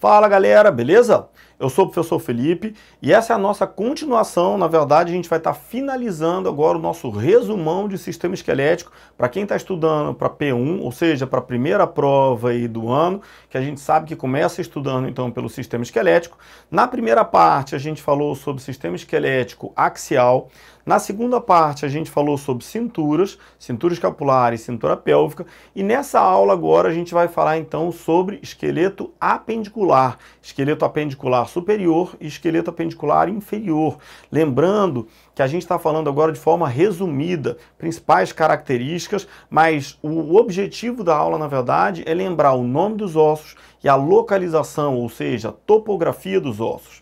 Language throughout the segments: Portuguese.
Fala galera, beleza? Eu sou o professor Felipe e essa é a nossa continuação. Na verdade, a gente vai estar finalizando agora o nosso resumão de sistema esquelético para quem está estudando para P1, ou seja, para a primeira prova aí do ano, que a gente sabe que começa estudando então pelo sistema esquelético. Na primeira parte, a gente falou sobre sistema esquelético axial. Na segunda parte, a gente falou sobre cinturas, cintura escapular e cintura pélvica. E nessa aula agora, a gente vai falar então sobre esqueleto apendicular. Esqueleto apendicular superior e esqueleto apendicular inferior. Lembrando que a gente está falando agora de forma resumida, principais características, mas o objetivo da aula, na verdade, é lembrar o nome dos ossos e a localização, ou seja, a topografia dos ossos.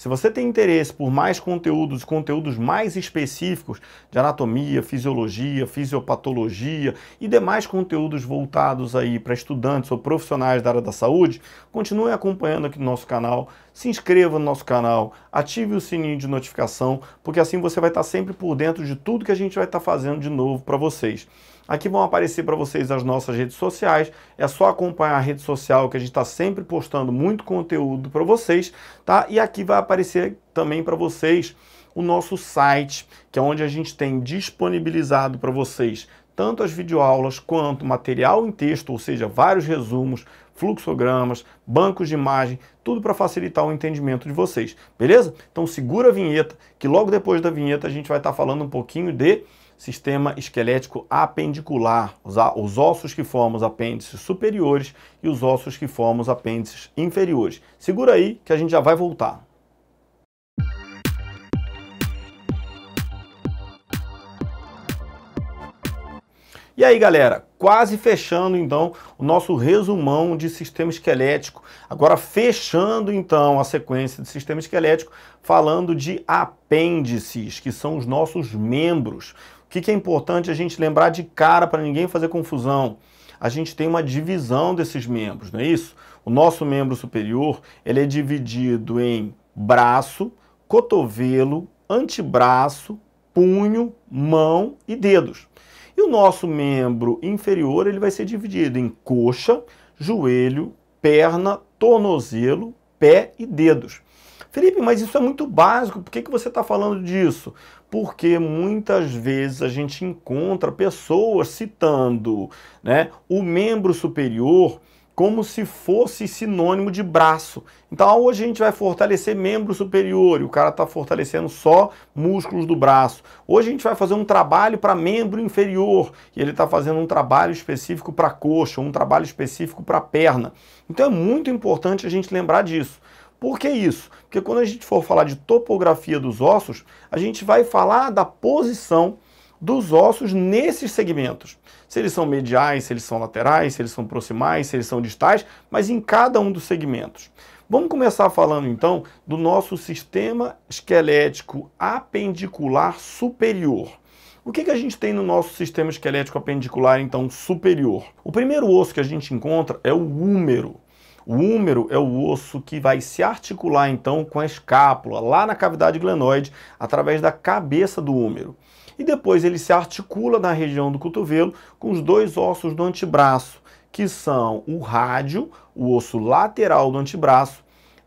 Se você tem interesse por mais conteúdos, conteúdos mais específicos de anatomia, fisiologia, fisiopatologia e demais conteúdos voltados aí para estudantes ou profissionais da área da saúde, continue acompanhando aqui no nosso canal, se inscreva no nosso canal, ative o sininho de notificação, porque assim você vai estar sempre por dentro de tudo que a gente vai estar fazendo de novo para vocês. Aqui vão aparecer para vocês as nossas redes sociais. É só acompanhar a rede social que a gente está sempre postando muito conteúdo para vocês, tá? E aqui vai aparecer também para vocês o nosso site, que é onde a gente tem disponibilizado para vocês tanto as videoaulas quanto material em texto, ou seja, vários resumos, fluxogramas, bancos de imagem, tudo para facilitar o entendimento de vocês, beleza? Então segura a vinheta, que logo depois da vinheta a gente vai estar tá falando um pouquinho de sistema esquelético apendicular, os ossos que formam os apêndices superiores e os ossos que formam os apêndices inferiores. Segura aí que a gente já vai voltar. E aí, galera, quase fechando então o nosso resumão de sistema esquelético. Agora fechando então a sequência de sistema esquelético, falando de apêndices, que são os nossos membros que, que é importante a gente lembrar de cara para ninguém fazer confusão? A gente tem uma divisão desses membros, não é isso? O nosso membro superior ele é dividido em braço, cotovelo, antebraço, punho, mão e dedos. E o nosso membro inferior ele vai ser dividido em coxa, joelho, perna, tornozelo, pé e dedos. Felipe, mas isso é muito básico, por que, que você está falando disso? Porque muitas vezes a gente encontra pessoas citando né, o membro superior como se fosse sinônimo de braço. Então hoje a gente vai fortalecer membro superior e o cara está fortalecendo só músculos do braço. Hoje a gente vai fazer um trabalho para membro inferior e ele está fazendo um trabalho específico para coxa, um trabalho específico para perna. Então é muito importante a gente lembrar disso. Por que isso? Porque quando a gente for falar de topografia dos ossos, a gente vai falar da posição dos ossos nesses segmentos. Se eles são mediais, se eles são laterais, se eles são proximais, se eles são distais, mas em cada um dos segmentos. Vamos começar falando então do nosso sistema esquelético apendicular superior. O que, que a gente tem no nosso sistema esquelético apendicular então superior? O primeiro osso que a gente encontra é o húmero. O úmero é o osso que vai se articular então com a escápula, lá na cavidade glenoide, através da cabeça do úmero. E depois ele se articula na região do cotovelo com os dois ossos do antebraço, que são o rádio, o osso lateral do antebraço,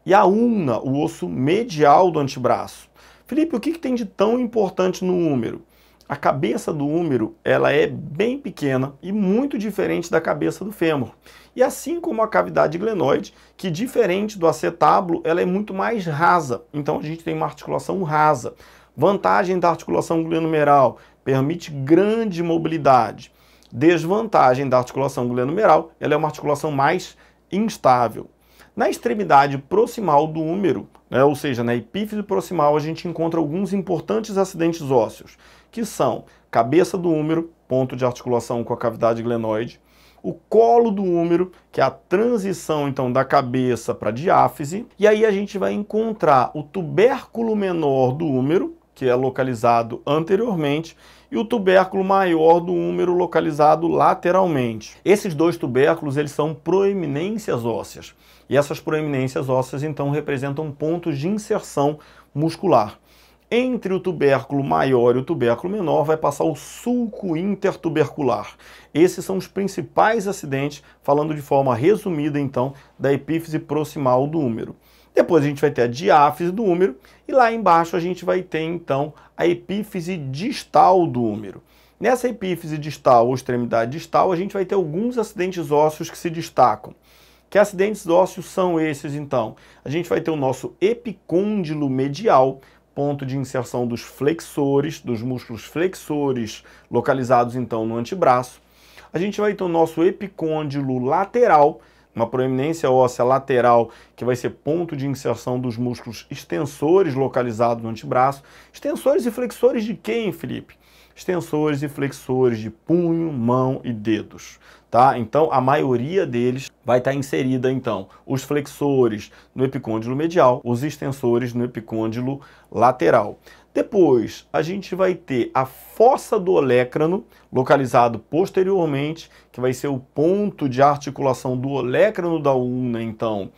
e a ulna, o osso medial do antebraço. Felipe, o que, que tem de tão importante no úmero? a cabeça do húmero ela é bem pequena e muito diferente da cabeça do fêmur. E assim como a cavidade glenoide, que diferente do acetábulo, ela é muito mais rasa. Então a gente tem uma articulação rasa. Vantagem da articulação glenomeral, permite grande mobilidade. Desvantagem da articulação glenomeral, ela é uma articulação mais instável. Na extremidade proximal do húmero, né? Ou seja, na epífise proximal a gente encontra alguns importantes acidentes ósseos, que são cabeça do húmero, ponto de articulação com a cavidade glenoide, o colo do húmero, que é a transição então da cabeça para a diáfise, e aí a gente vai encontrar o tubérculo menor do húmero, que é localizado anteriormente, e o tubérculo maior do húmero localizado lateralmente. Esses dois tubérculos eles são proeminências ósseas, e essas proeminências ósseas então representam pontos de inserção muscular. Entre o tubérculo maior e o tubérculo menor vai passar o sulco intertubercular. Esses são os principais acidentes, falando de forma resumida então da epífise proximal do húmero. Depois a gente vai ter a diáfise do úmero e lá embaixo a gente vai ter então a epífise distal do úmero. Nessa epífise distal ou extremidade distal, a gente vai ter alguns acidentes ósseos que se destacam. Que acidentes ósseos são esses então? A gente vai ter o nosso epicôndilo medial, ponto de inserção dos flexores, dos músculos flexores localizados então no antebraço. A gente vai ter o nosso epicôndilo lateral, uma proeminência óssea lateral, que vai ser ponto de inserção dos músculos extensores localizados no antebraço. Extensores e flexores de quem, Felipe? Extensores e flexores de punho, mão e dedos, tá? Então, a maioria deles vai estar inserida, então, os flexores no epicôndilo medial, os extensores no epicôndilo lateral. Depois, a gente vai ter a fossa do olécrano, localizado posteriormente, que vai ser o ponto de articulação do olécrano da una, então,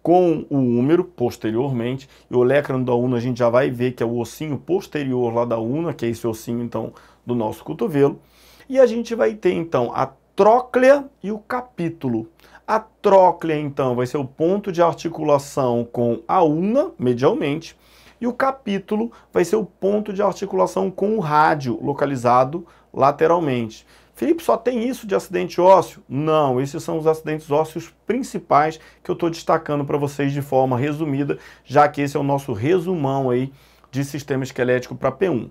com o húmero, posteriormente. E o olécrano da una, a gente já vai ver que é o ossinho posterior lá da una, que é esse ossinho, então, do nosso cotovelo. E a gente vai ter, então, a tróclea e o capítulo. A tróclea, então, vai ser o ponto de articulação com a una, medialmente, e o capítulo vai ser o ponto de articulação com o rádio localizado lateralmente. Felipe, só tem isso de acidente ósseo? Não, esses são os acidentes ósseos principais que eu estou destacando para vocês de forma resumida, já que esse é o nosso resumão aí de sistema esquelético para P1.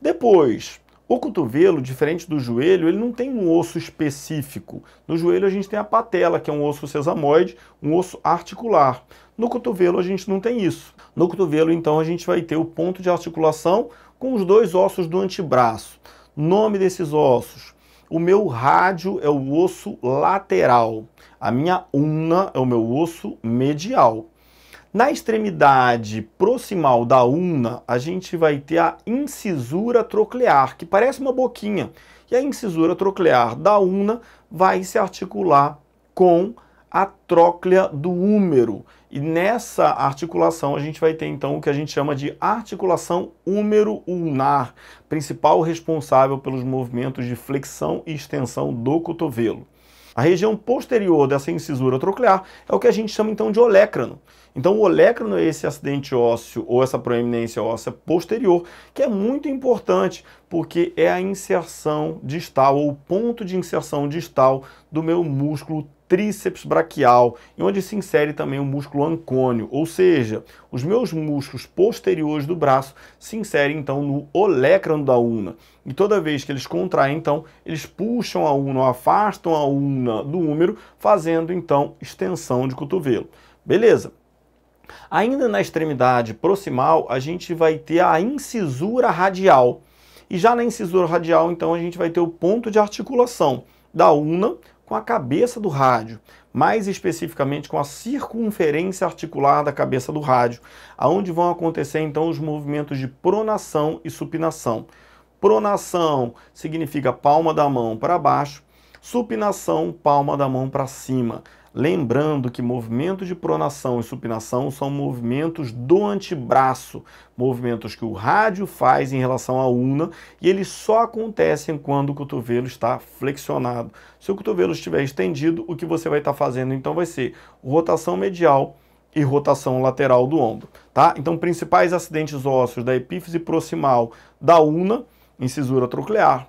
Depois, o cotovelo, diferente do joelho, ele não tem um osso específico. No joelho a gente tem a patela, que é um osso sesamoide, um osso articular. No cotovelo a gente não tem isso. No cotovelo, então, a gente vai ter o ponto de articulação com os dois ossos do antebraço. Nome desses ossos. O meu rádio é o osso lateral. A minha una é o meu osso medial. Na extremidade proximal da una, a gente vai ter a incisura troclear, que parece uma boquinha. E a incisura troclear da una vai se articular com a tróclea do húmero. E nessa articulação a gente vai ter então o que a gente chama de articulação húmero-ulnar, principal responsável pelos movimentos de flexão e extensão do cotovelo. A região posterior dessa incisura troclear é o que a gente chama então de olécrano. Então o olecrano é esse acidente ósseo ou essa proeminência óssea posterior, que é muito importante porque é a inserção distal ou o ponto de inserção distal do meu músculo tríceps braquial, e onde se insere também o músculo ancônio, ou seja, os meus músculos posteriores do braço se inserem então no olecrano da una. E toda vez que eles contraem, então, eles puxam a una, afastam a una do úmero, fazendo então extensão de cotovelo. Beleza? Ainda na extremidade proximal, a gente vai ter a incisura radial. E já na incisura radial, então, a gente vai ter o ponto de articulação da una com a cabeça do rádio, mais especificamente com a circunferência articular da cabeça do rádio, aonde vão acontecer então os movimentos de pronação e supinação. Pronação significa palma da mão para baixo, supinação, palma da mão para cima. Lembrando que movimentos de pronação e supinação são movimentos do antebraço, movimentos que o rádio faz em relação à una e eles só acontecem quando o cotovelo está flexionado. Se o cotovelo estiver estendido, o que você vai estar fazendo então vai ser rotação medial e rotação lateral do ombro, tá? Então, principais acidentes ósseos da epífise proximal da una, incisura troclear,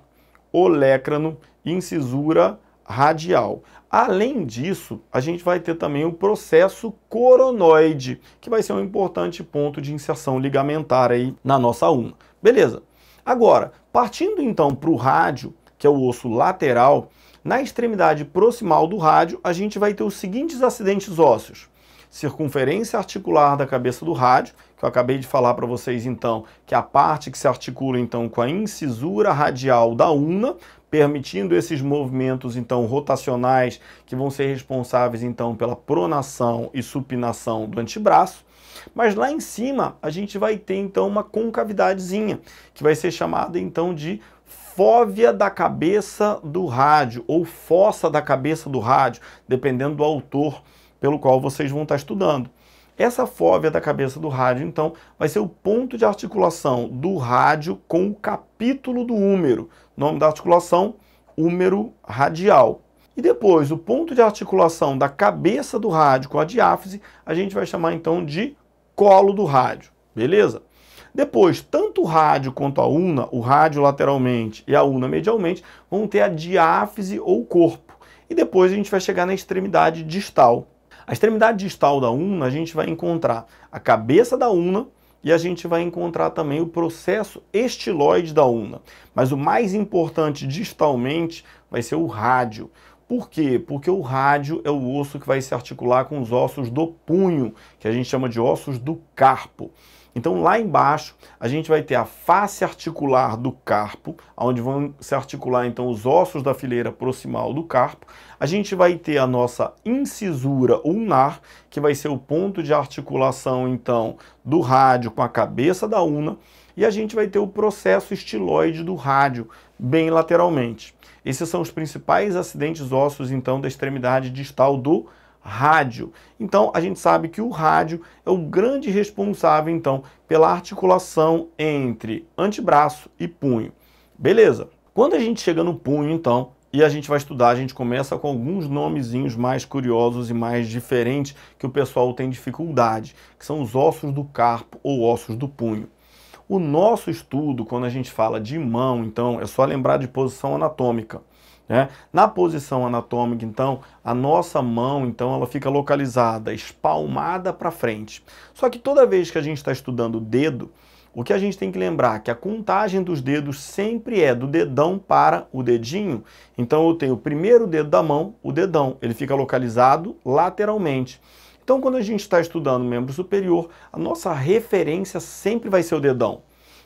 olecrano, incisura radial. Além disso, a gente vai ter também o processo coronoide, que vai ser um importante ponto de inserção ligamentar aí na nossa uma. Beleza. Agora, partindo então para o rádio, que é o osso lateral, na extremidade proximal do rádio, a gente vai ter os seguintes acidentes ósseos. Circunferência articular da cabeça do rádio, que eu acabei de falar para vocês então, que é a parte que se articula então com a incisura radial da una, permitindo esses movimentos então rotacionais que vão ser responsáveis então pela pronação e supinação do antebraço. Mas lá em cima a gente vai ter então uma concavidadezinha, que vai ser chamada então de fóvea da cabeça do rádio ou fossa da cabeça do rádio, dependendo do autor pelo qual vocês vão estar estudando. Essa fóvea da cabeça do rádio, então, vai ser o ponto de articulação do rádio com o capítulo do húmero, nome da articulação húmero radial. E depois, o ponto de articulação da cabeça do rádio com a diáfise, a gente vai chamar então de colo do rádio, beleza? Depois, tanto o rádio quanto a una, o rádio lateralmente e a una medialmente, vão ter a diáfise ou corpo. E depois a gente vai chegar na extremidade distal. A extremidade distal da una, a gente vai encontrar a cabeça da una, e a gente vai encontrar também o processo estiloide da UNA. Mas o mais importante distalmente vai ser o rádio. Por quê? Porque o rádio é o osso que vai se articular com os ossos do punho, que a gente chama de ossos do carpo. Então lá embaixo a gente vai ter a face articular do carpo, onde vão se articular então os ossos da fileira proximal do carpo. A gente vai ter a nossa incisura ulnar, que vai ser o ponto de articulação então do rádio com a cabeça da una, e a gente vai ter o processo estiloide do rádio bem lateralmente. Esses são os principais acidentes ósseos então da extremidade distal do rádio. Então, a gente sabe que o rádio é o grande responsável, então, pela articulação entre antebraço e punho. Beleza. Quando a gente chega no punho, então, e a gente vai estudar, a gente começa com alguns nomezinhos mais curiosos e mais diferentes que o pessoal tem dificuldade, que são os ossos do carpo ou ossos do punho. O nosso estudo, quando a gente fala de mão, então, é só lembrar de posição anatômica. Né? Na posição anatômica, então, a nossa mão então ela fica localizada, espalmada para frente. Só que toda vez que a gente está estudando o dedo, o que a gente tem que lembrar é que a contagem dos dedos sempre é do dedão para o dedinho. Então eu tenho o primeiro dedo da mão, o dedão, ele fica localizado lateralmente. Então quando a gente está estudando o membro superior, a nossa referência sempre vai ser o dedão.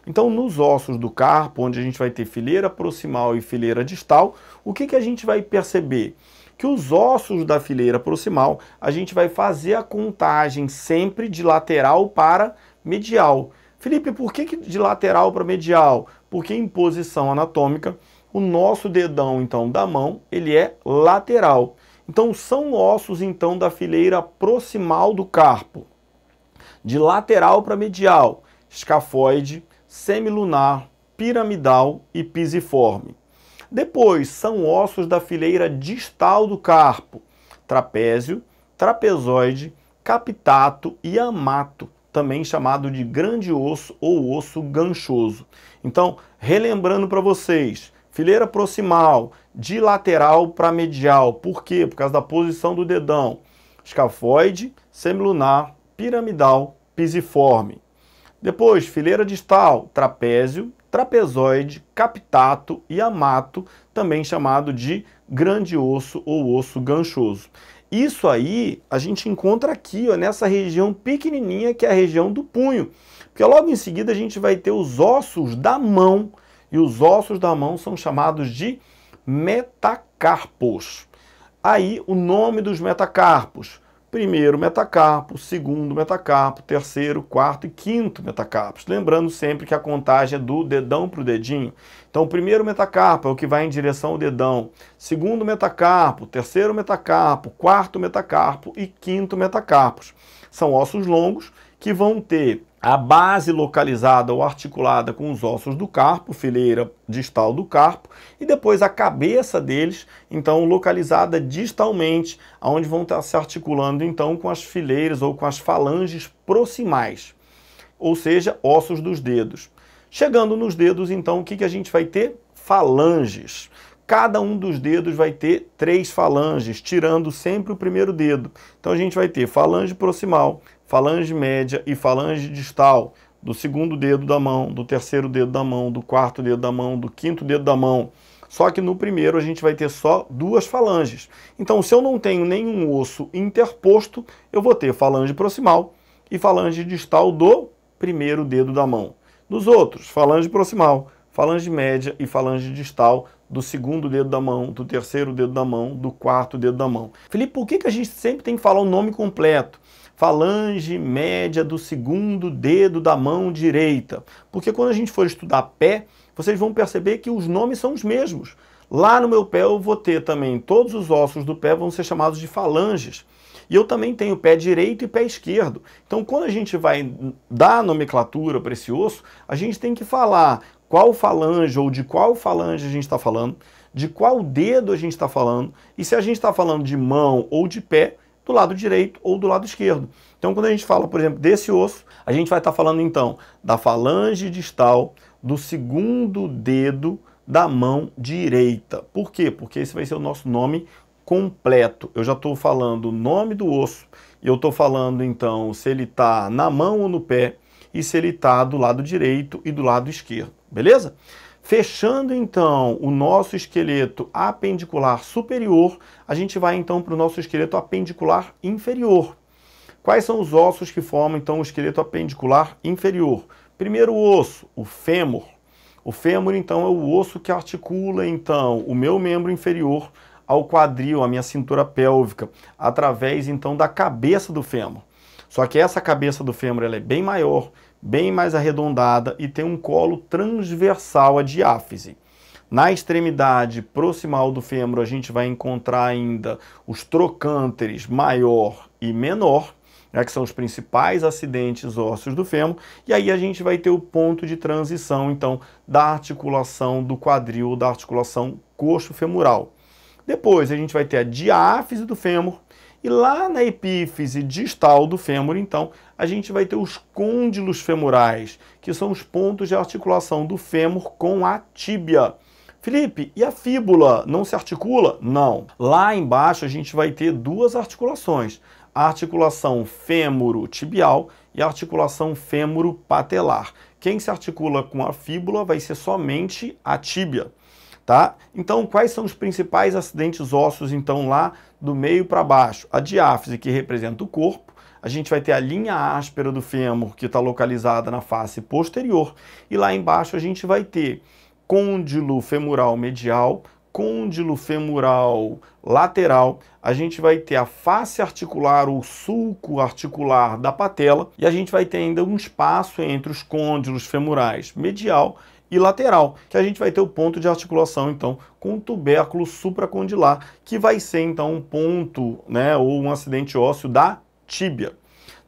Então, nos ossos do carpo, onde a gente vai ter fileira proximal e fileira distal, o que, que a gente vai perceber? Que os ossos da fileira proximal, a gente vai fazer a contagem sempre de lateral para medial. Felipe, por que, que de lateral para medial? Porque em posição anatômica, o nosso dedão, então, da mão, ele é lateral. Então, são ossos, então, da fileira proximal do carpo. De lateral para medial, escafoide, semilunar, piramidal e pisiforme. Depois são ossos da fileira distal do carpo, trapézio, trapezoide, capitato e amato, também chamado de grande osso ou osso ganchoso. Então, relembrando para vocês, fileira proximal, de lateral para medial. Por quê? Por causa da posição do dedão. Escafoide, semilunar, piramidal, pisiforme. Depois, fileira distal, trapézio, trapezoide, captato e amato, também chamado de grande osso ou osso ganchoso. Isso aí a gente encontra aqui, ó, nessa região pequenininha que é a região do punho. Porque logo em seguida a gente vai ter os ossos da mão, e os ossos da mão são chamados de metacarpos. Aí o nome dos metacarpos primeiro metacarpo, segundo metacarpo, terceiro, quarto e quinto metacarpos. Lembrando sempre que a contagem é do dedão para o dedinho. Então, o primeiro metacarpo é o que vai em direção ao dedão, segundo metacarpo, terceiro metacarpo, quarto metacarpo e quinto metacarpos. São ossos longos que vão ter a base localizada ou articulada com os ossos do carpo, fileira distal do carpo, e depois a cabeça deles, então localizada distalmente, onde vão estar se articulando então com as fileiras ou com as falanges proximais, ou seja, ossos dos dedos. Chegando nos dedos, então, o que, que a gente vai ter? Falanges. Cada um dos dedos vai ter três falanges, tirando sempre o primeiro dedo. Então a gente vai ter falange proximal, falange média e falange distal do segundo dedo da mão, do terceiro dedo da mão, do quarto dedo da mão, do quinto dedo da mão. Só que no primeiro a gente vai ter só duas falanges. Então, se eu não tenho nenhum osso interposto, eu vou ter falange proximal e falange distal do primeiro dedo da mão. Nos outros, falange proximal, falange média e falange distal do segundo dedo da mão, do terceiro dedo da mão, do quarto dedo da mão. Felipe, por que, que a gente sempre tem que falar o nome completo? Falange média do segundo dedo da mão direita. Porque quando a gente for estudar pé, vocês vão perceber que os nomes são os mesmos. Lá no meu pé eu vou ter também, todos os ossos do pé vão ser chamados de falanges. E eu também tenho pé direito e pé esquerdo. Então, quando a gente vai dar nomenclatura para esse osso, a gente tem que falar qual falange ou de qual falange a gente está falando, de qual dedo a gente está falando e se a gente está falando de mão ou de pé, do lado direito ou do lado esquerdo. Então, quando a gente fala, por exemplo, desse osso, a gente vai estar tá falando então da falange distal do segundo dedo da mão direita. Por quê? Porque esse vai ser o nosso nome completo. Eu já estou falando o nome do osso e eu estou falando então se ele está na mão ou no pé e se ele está do lado direito e do lado esquerdo. Beleza? Fechando então o nosso esqueleto apendicular superior, a gente vai então para o nosso esqueleto apendicular inferior. Quais são os ossos que formam então o esqueleto apendicular inferior? Primeiro osso, o fêmur. O fêmur então é o osso que articula então o meu membro inferior ao quadril, a minha cintura pélvica, através então da cabeça do fêmur. Só que essa cabeça do fêmur ela é bem maior, bem mais arredondada e tem um colo transversal à diáfise. Na extremidade proximal do fêmur, a gente vai encontrar ainda os trocânteres maior e menor, né, que são os principais acidentes ósseos do fêmur, e aí a gente vai ter o ponto de transição, então, da articulação do quadril, da articulação coxo-femoral. Depois a gente vai ter a diáfise do fêmur, e lá na epífise distal do fêmur, então, a gente vai ter os côndilos femorais, que são os pontos de articulação do fêmur com a tíbia. Felipe, e a fíbula não se articula? Não. Lá embaixo a gente vai ter duas articulações: a articulação fêmuro-tibial e a articulação fêmuro-patelar. Quem se articula com a fíbula vai ser somente a tíbia tá? Então, quais são os principais acidentes ósseos, então, lá do meio para baixo? A diáfise, que representa o corpo, a gente vai ter a linha áspera do fêmur, que está localizada na face posterior, e lá embaixo a gente vai ter côndilo femoral medial, côndilo femoral lateral, a gente vai ter a face articular ou sulco articular da patela, e a gente vai ter ainda um espaço entre os côndilos femorais medial e lateral, que a gente vai ter o ponto de articulação, então, com o tubérculo supracondilar, que vai ser, então, um ponto, né, ou um acidente ósseo da tíbia.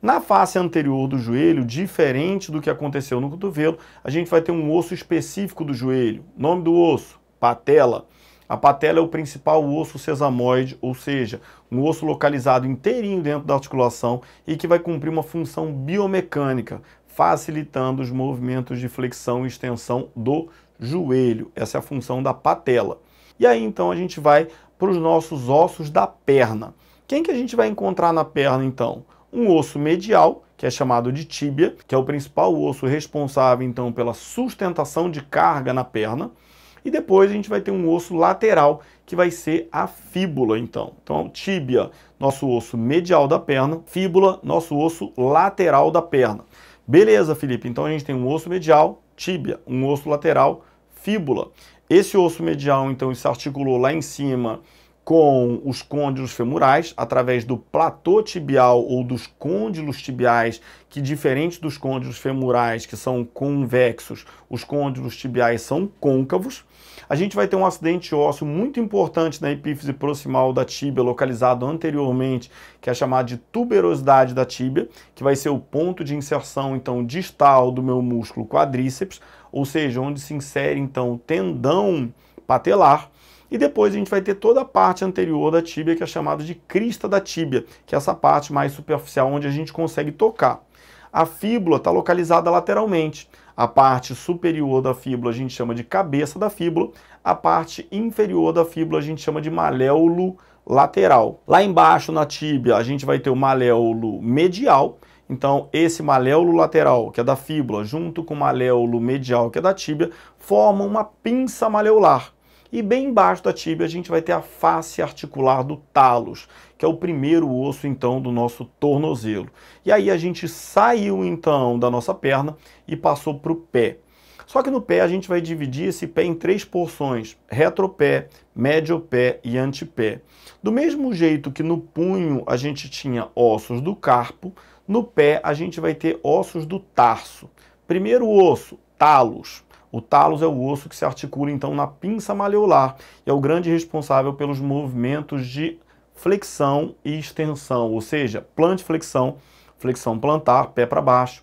Na face anterior do joelho, diferente do que aconteceu no cotovelo, a gente vai ter um osso específico do joelho. Nome do osso? Patela. A patela é o principal osso sesamoide, ou seja, um osso localizado inteirinho dentro da articulação e que vai cumprir uma função biomecânica, facilitando os movimentos de flexão e extensão do joelho. Essa é a função da patela. E aí então a gente vai para os nossos ossos da perna. Quem que a gente vai encontrar na perna então? Um osso medial, que é chamado de tíbia, que é o principal osso responsável então pela sustentação de carga na perna. E depois a gente vai ter um osso lateral, que vai ser a fíbula, então. Então, tíbia, nosso osso medial da perna, fíbula, nosso osso lateral da perna. Beleza, Felipe, então a gente tem um osso medial, tíbia, um osso lateral, fíbula. Esse osso medial, então, se articulou lá em cima com os côndilos femorais, através do platô tibial ou dos côndilos tibiais, que diferente dos côndilos femorais, que são convexos, os côndilos tibiais são côncavos. A gente vai ter um acidente ósseo muito importante na epífise proximal da tíbia, localizado anteriormente, que é chamado de tuberosidade da tíbia, que vai ser o ponto de inserção, então, distal do meu músculo quadríceps, ou seja, onde se insere, então, o tendão patelar, e depois a gente vai ter toda a parte anterior da tíbia, que é chamada de crista da tíbia, que é essa parte mais superficial onde a gente consegue tocar. A fíbula está localizada lateralmente. A parte superior da fíbula a gente chama de cabeça da fíbula, a parte inferior da fíbula a gente chama de maléolo lateral. Lá embaixo na tíbia a gente vai ter o maléolo medial, então, esse maléolo lateral, que é da fíbula, junto com o maléolo medial, que é da tíbia, formam uma pinça maleolar. E bem embaixo da tíbia a gente vai ter a face articular do talos, que é o primeiro osso então do nosso tornozelo. E aí a gente saiu então da nossa perna e passou para o pé. Só que no pé a gente vai dividir esse pé em três porções: retropé, médio pé e antepé. Do mesmo jeito que no punho a gente tinha ossos do carpo, no pé a gente vai ter ossos do tarso. Primeiro osso, talos. O talos é o osso que se articula então na pinça maleolar e é o grande responsável pelos movimentos de flexão e extensão, ou seja, plantiflexão, flexão plantar, pé para baixo,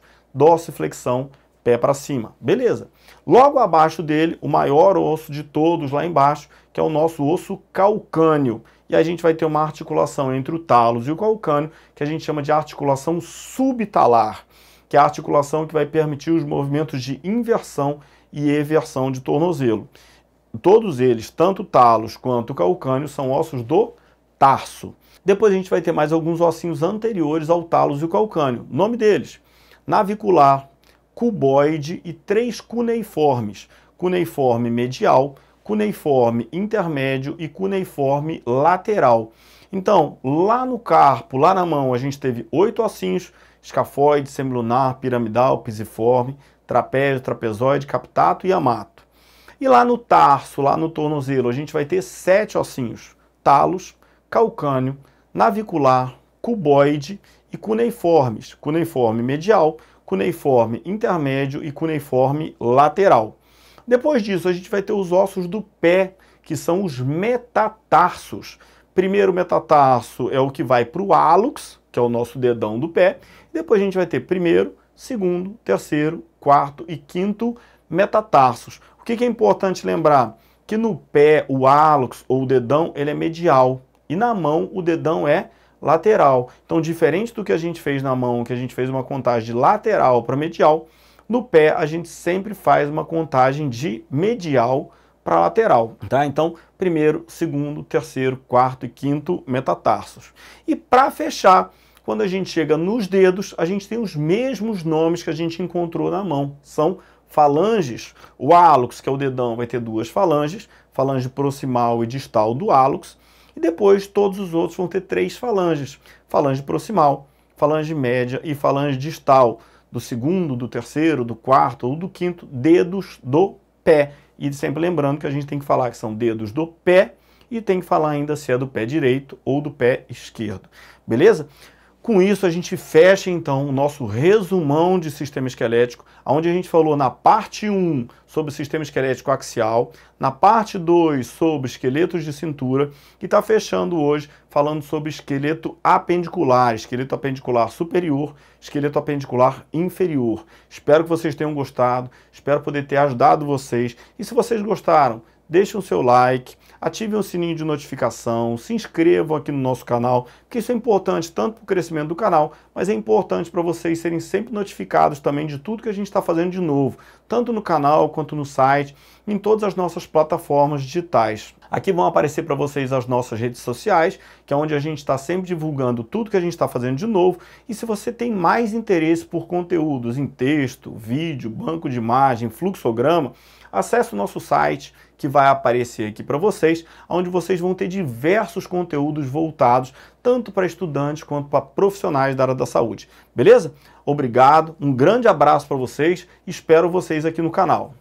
flexão, pé para cima. Beleza. Logo abaixo dele, o maior osso de todos lá embaixo, que é o nosso osso calcâneo. E a gente vai ter uma articulação entre o talos e o calcâneo, que a gente chama de articulação subtalar, que é a articulação que vai permitir os movimentos de inversão e eversão de tornozelo. Todos eles, tanto talos quanto calcânio, são ossos do tarso. Depois a gente vai ter mais alguns ossinhos anteriores ao talos e o calcânio. Nome deles: navicular, cuboide e três cuneiformes: cuneiforme medial, cuneiforme intermédio e cuneiforme lateral. Então, lá no carpo, lá na mão, a gente teve oito ossinhos: escafoide, semilunar, piramidal, pisiforme, trapézio, trapezoide, captato e amato. E lá no tarso, lá no tornozelo, a gente vai ter sete ossinhos: talos, calcâneo, navicular, cuboide e cuneiformes. Cuneiforme medial, cuneiforme intermédio e cuneiforme lateral. Depois disso, a gente vai ter os ossos do pé, que são os metatarsos. Primeiro metatarso é o que vai para o hálux, que é o nosso dedão do pé. Depois a gente vai ter primeiro, segundo, terceiro quarto e quinto metatarsos. O que, que é importante lembrar? Que no pé, o hálux ou o dedão, ele é medial. E na mão, o dedão é lateral. Então, diferente do que a gente fez na mão, que a gente fez uma contagem de lateral para medial, no pé a gente sempre faz uma contagem de medial para lateral, tá? Então, primeiro, segundo, terceiro, quarto e quinto metatarsos. E para fechar, quando a gente chega nos dedos, a gente tem os mesmos nomes que a gente encontrou na mão. São falanges. O hálux, que é o dedão, vai ter duas falanges, falange proximal e distal do hálux. E depois todos os outros vão ter três falanges: falange proximal, falange média e falange distal do segundo, do terceiro, do quarto ou do quinto dedos do pé. E sempre lembrando que a gente tem que falar que são dedos do pé e tem que falar ainda se é do pé direito ou do pé esquerdo. Beleza? Com isso, a gente fecha então o nosso resumão de sistema esquelético, onde a gente falou na parte 1 sobre o sistema esquelético axial, na parte 2 sobre esqueletos de cintura, e está fechando hoje falando sobre esqueleto apendicular, esqueleto apendicular superior, esqueleto apendicular inferior. Espero que vocês tenham gostado, espero poder ter ajudado vocês. E se vocês gostaram, deixe o seu like, ative o sininho de notificação, se inscrevam aqui no nosso canal, que isso é importante tanto para o crescimento do canal, mas é importante para vocês serem sempre notificados também de tudo que a gente está fazendo de novo, tanto no canal quanto no site, em todas as nossas plataformas digitais. Aqui vão aparecer para vocês as nossas redes sociais, que é onde a gente está sempre divulgando tudo que a gente está fazendo de novo. E se você tem mais interesse por conteúdos em texto, vídeo, banco de imagem, fluxograma, acesse o nosso site, que vai aparecer aqui para vocês, onde vocês vão ter diversos conteúdos voltados tanto para estudantes quanto para profissionais da área da saúde. Beleza? Obrigado, um grande abraço para vocês, espero vocês aqui no canal.